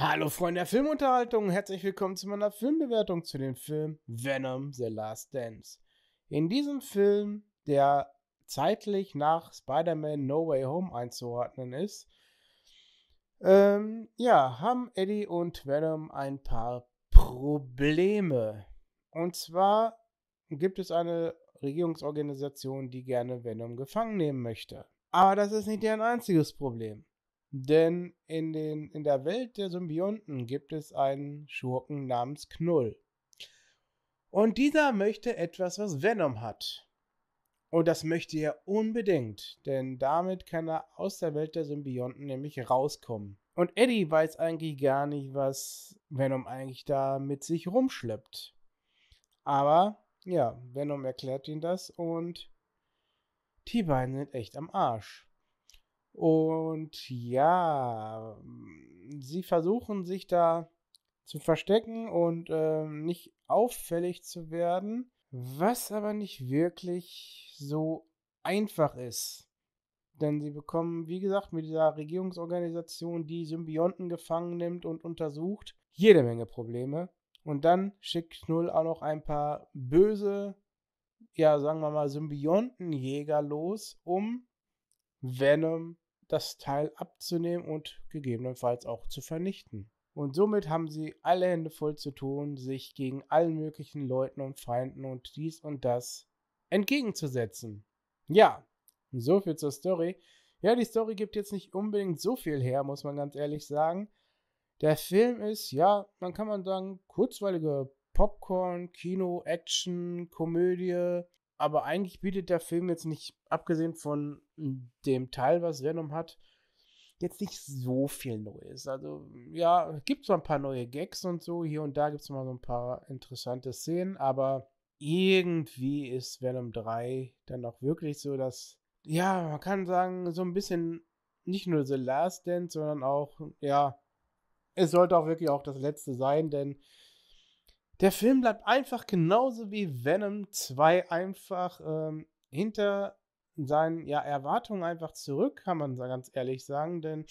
Hallo Freunde der Filmunterhaltung, herzlich willkommen zu meiner Filmbewertung zu dem Film Venom The Last Dance. In diesem Film, der zeitlich nach Spider-Man No Way Home einzuordnen ist, ähm, ja, haben Eddie und Venom ein paar Probleme. Und zwar gibt es eine Regierungsorganisation, die gerne Venom gefangen nehmen möchte. Aber das ist nicht deren einziges Problem. Denn in, den, in der Welt der Symbionten gibt es einen Schurken namens Knull. Und dieser möchte etwas, was Venom hat. Und das möchte er unbedingt, denn damit kann er aus der Welt der Symbionten nämlich rauskommen. Und Eddie weiß eigentlich gar nicht, was Venom eigentlich da mit sich rumschleppt. Aber ja, Venom erklärt ihm das und die beiden sind echt am Arsch. Und ja, mm, sie versuchen sich da zu verstecken und äh, nicht auffällig zu werden, was aber nicht wirklich so einfach ist. Denn sie bekommen, wie gesagt, mit dieser Regierungsorganisation, die Symbionten gefangen nimmt und untersucht, jede Menge Probleme. Und dann schickt Knull auch noch ein paar böse, ja, sagen wir mal, Symbiontenjäger los, um Venom das Teil abzunehmen und gegebenenfalls auch zu vernichten. Und somit haben sie alle Hände voll zu tun, sich gegen allen möglichen Leuten und Feinden und dies und das entgegenzusetzen. Ja, so viel zur Story. Ja, die Story gibt jetzt nicht unbedingt so viel her, muss man ganz ehrlich sagen. Der Film ist, ja, man kann man sagen, kurzweilige Popcorn, Kino, Action, Komödie, aber eigentlich bietet der Film jetzt nicht, abgesehen von hm, dem Teil, was Venom hat, jetzt nicht so viel Neues. Also, ja, es gibt zwar ein paar neue Gags und so. Hier und da gibt es mal so ein paar interessante Szenen, aber irgendwie ist Venom 3 dann auch wirklich so, dass, ja, man kann sagen, so ein bisschen nicht nur The Last Dance, sondern auch, ja, es sollte auch wirklich auch das letzte sein, denn der Film bleibt einfach genauso wie Venom 2 einfach ähm, hinter seinen ja, Erwartungen einfach zurück, kann man ganz ehrlich sagen. Denn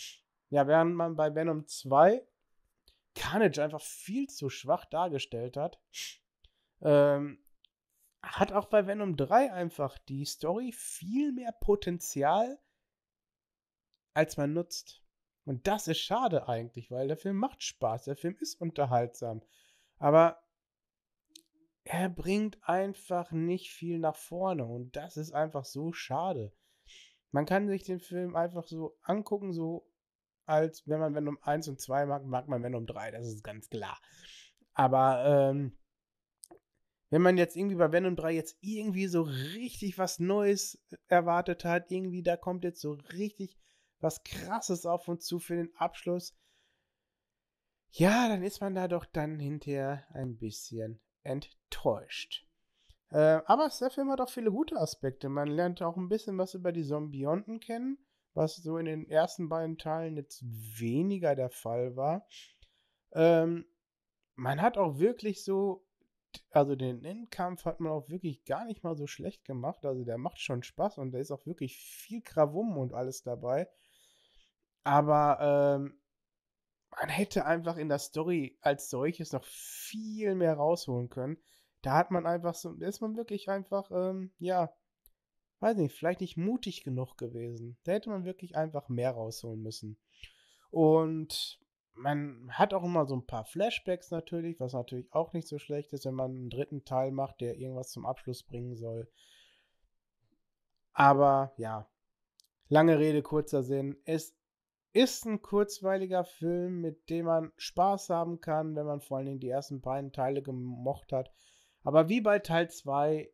ja, während man bei Venom 2 Carnage einfach viel zu schwach dargestellt hat, ähm, hat auch bei Venom 3 einfach die Story viel mehr Potenzial, als man nutzt. Und das ist schade eigentlich, weil der Film macht Spaß, der Film ist unterhaltsam. Aber er bringt einfach nicht viel nach vorne und das ist einfach so schade. Man kann sich den Film einfach so angucken, so als wenn man Venom 1 und 2 mag, mag man Venom 3, das ist ganz klar. Aber ähm, wenn man jetzt irgendwie bei Venom 3 jetzt irgendwie so richtig was Neues erwartet hat, irgendwie da kommt jetzt so richtig was Krasses auf uns zu für den Abschluss, ja, dann ist man da doch dann hinterher ein bisschen enttäuscht. Äh, aber der Film hat auch viele gute Aspekte. Man lernt auch ein bisschen was über die Zombionten kennen, was so in den ersten beiden Teilen jetzt weniger der Fall war. Ähm, man hat auch wirklich so, also den Endkampf hat man auch wirklich gar nicht mal so schlecht gemacht. Also der macht schon Spaß und da ist auch wirklich viel Krawum und alles dabei. Aber ähm, man hätte einfach in der Story als solches noch viel mehr rausholen können. Da hat man einfach so, ist man wirklich einfach, ähm, ja, weiß nicht, vielleicht nicht mutig genug gewesen. Da hätte man wirklich einfach mehr rausholen müssen. Und man hat auch immer so ein paar Flashbacks natürlich, was natürlich auch nicht so schlecht ist, wenn man einen dritten Teil macht, der irgendwas zum Abschluss bringen soll. Aber ja, lange Rede, kurzer Sinn. Es ist ein kurzweiliger Film, mit dem man Spaß haben kann, wenn man vor allen Dingen die ersten beiden Teile gemocht hat. Aber wie bei Teil 2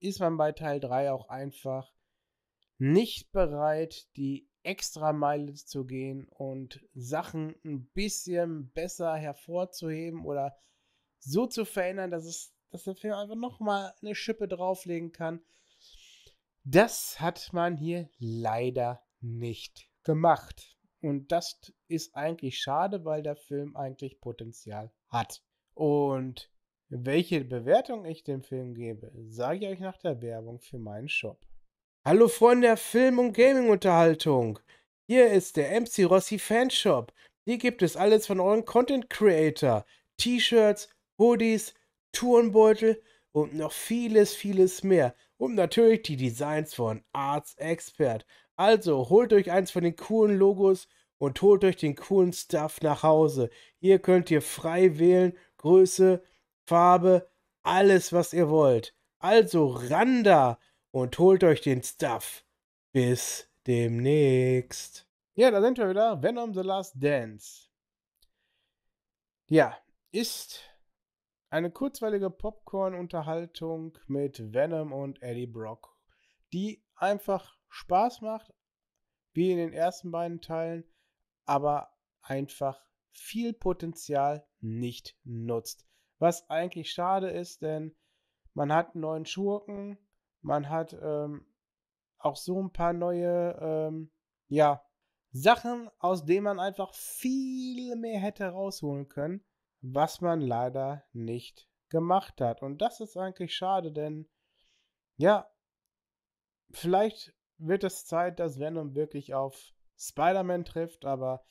ist man bei Teil 3 auch einfach nicht bereit, die extra Meile zu gehen und Sachen ein bisschen besser hervorzuheben oder so zu verändern, dass, es, dass der Film einfach nochmal eine Schippe drauflegen kann. Das hat man hier leider nicht gemacht. Und das ist eigentlich schade, weil der Film eigentlich Potenzial hat. Und welche Bewertung ich dem Film gebe, sage ich euch nach der Werbung für meinen Shop. Hallo Freunde der Film- und Gaming-Unterhaltung. Hier ist der MC Rossi Fanshop. Hier gibt es alles von euren Content Creator. T-Shirts, Hoodies, Turnbeutel und noch vieles, vieles mehr. Und natürlich die Designs von Arts Expert. Also holt euch eins von den coolen Logos und holt euch den coolen Stuff nach Hause. Hier könnt ihr frei wählen, Größe, Farbe, alles, was ihr wollt. Also ran da und holt euch den Stuff. Bis demnächst. Ja, da sind wir wieder. Venom The Last Dance. Ja, ist eine kurzweilige Popcorn-Unterhaltung mit Venom und Eddie Brock, die einfach Spaß macht, wie in den ersten beiden Teilen, aber einfach viel Potenzial nicht nutzt. Was eigentlich schade ist, denn man hat einen neuen Schurken, man hat ähm, auch so ein paar neue, ähm, ja, Sachen, aus denen man einfach viel mehr hätte rausholen können, was man leider nicht gemacht hat. Und das ist eigentlich schade, denn ja, vielleicht wird es Zeit, dass Venom wirklich auf Spider-Man trifft, aber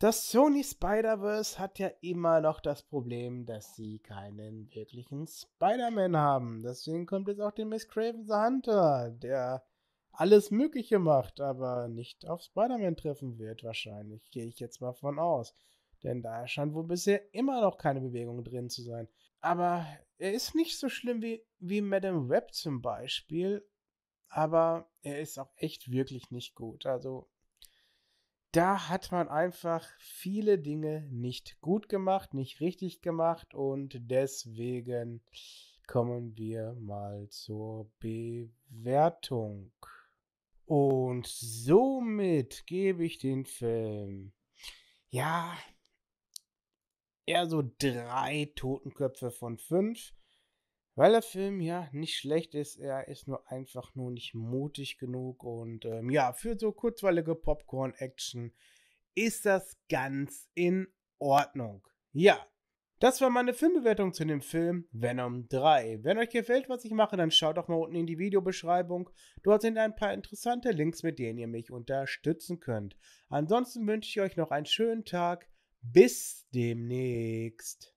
das Sony Spider-Verse hat ja immer noch das Problem, dass sie keinen wirklichen Spider-Man haben. Deswegen kommt jetzt auch der Miss Craven the Hunter, der alles Mögliche macht, aber nicht auf Spider-Man treffen wird, wahrscheinlich. Gehe ich jetzt mal von aus. Denn da scheint wohl bisher immer noch keine Bewegung drin zu sein. Aber er ist nicht so schlimm wie, wie Madame Web zum Beispiel, aber er ist auch echt wirklich nicht gut. Also da hat man einfach viele Dinge nicht gut gemacht, nicht richtig gemacht und deswegen kommen wir mal zur Bewertung. Und somit gebe ich den Film, ja, eher so drei Totenköpfe von fünf. Weil der Film ja nicht schlecht ist, er ist nur einfach nur nicht mutig genug und ähm, ja, für so kurzweilige Popcorn-Action ist das ganz in Ordnung. Ja, das war meine Filmbewertung zu dem Film Venom 3. Wenn euch gefällt, was ich mache, dann schaut doch mal unten in die Videobeschreibung. Dort sind ein paar interessante Links, mit denen ihr mich unterstützen könnt. Ansonsten wünsche ich euch noch einen schönen Tag. Bis demnächst.